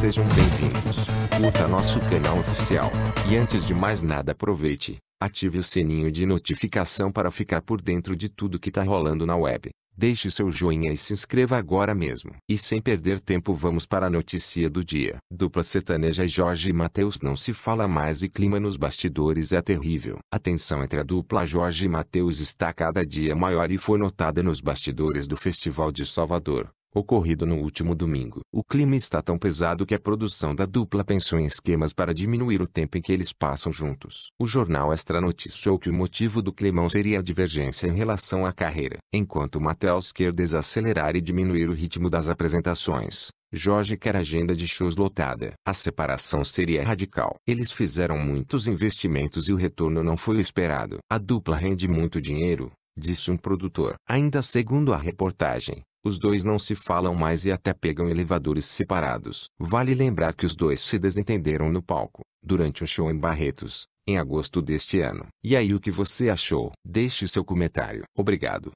Sejam bem-vindos. Curta nosso canal oficial. E antes de mais nada, aproveite, ative o sininho de notificação para ficar por dentro de tudo que tá rolando na web. Deixe seu joinha e se inscreva agora mesmo. E sem perder tempo, vamos para a notícia do dia. Dupla sertaneja Jorge e Matheus não se fala mais e clima nos bastidores é terrível. A tensão entre a dupla Jorge e Matheus está cada dia maior e foi notada nos bastidores do Festival de Salvador ocorrido no último domingo. O clima está tão pesado que a produção da dupla pensou em esquemas para diminuir o tempo em que eles passam juntos. O jornal Extra noticiou que o motivo do climão seria a divergência em relação à carreira. Enquanto Matheus quer desacelerar e diminuir o ritmo das apresentações, Jorge quer agenda de shows lotada. A separação seria radical. Eles fizeram muitos investimentos e o retorno não foi o esperado. A dupla rende muito dinheiro, disse um produtor. Ainda segundo a reportagem, os dois não se falam mais e até pegam elevadores separados. Vale lembrar que os dois se desentenderam no palco, durante um show em Barretos, em agosto deste ano. E aí o que você achou? Deixe seu comentário. Obrigado.